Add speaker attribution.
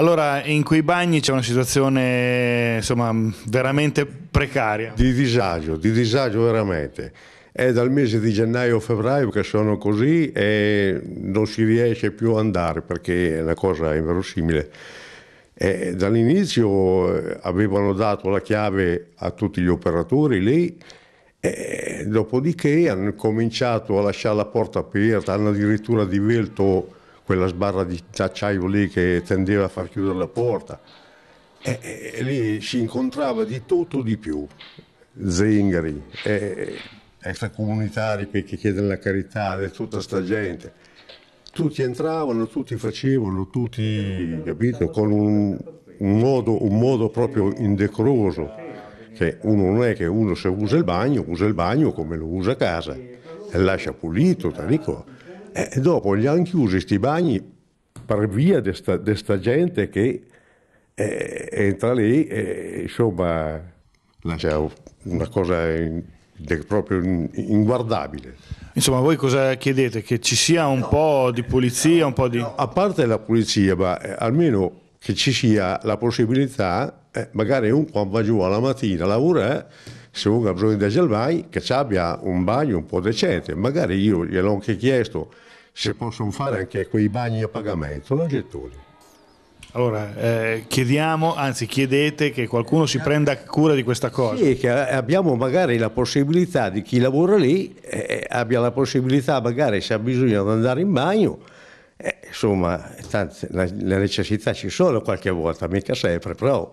Speaker 1: Allora, in quei bagni c'è una situazione insomma, veramente precaria. Di disagio, di disagio veramente. È dal mese di gennaio-febbraio che sono
Speaker 2: così e non si riesce più ad andare perché è una cosa inverosimile. E dall'inizio eh, avevano dato la chiave a tutti gli operatori lì, dopodiché hanno cominciato a lasciare la porta aperta, hanno addirittura divelto quella sbarra di acciaio lì che tendeva a far chiudere la porta. E, e, e lì si incontrava di tutto di più, zingari, e, extracomunitari che chiedono la carità, e tutta sta gente. Tutti entravano, tutti facevano, tutti, capito, con un, un, modo, un modo proprio indecoroso che uno non è che uno se usa il bagno, usa il bagno come lo usa a casa e lascia pulito, dico, eh, e dopo li hanno chiusi questi bagni per via di questa gente che eh, entra lì e insomma cioè, una cosa in, proprio inguardabile. Insomma, voi cosa chiedete? Che ci sia un no, po' di pulizia, no, un po' di... No. A parte la pulizia, ma eh, almeno che ci sia la possibilità, eh, magari un qua va giù alla mattina, lavora... Eh, se uno ha bisogno di agelvai, che ci abbia un bagno un po' decente. Magari io gliel'ho anche
Speaker 1: chiesto se possono fare anche quei bagni a pagamento, anche tu. Allora, eh, chiediamo, anzi chiedete che qualcuno si prenda cura di questa cosa. Sì, che abbiamo magari la possibilità di chi lavora lì, eh, eh abbia la possibilità magari
Speaker 2: se ha bisogno di andare in bagno, eh, insomma, tante, le necessità ci sono qualche volta, mica sempre, però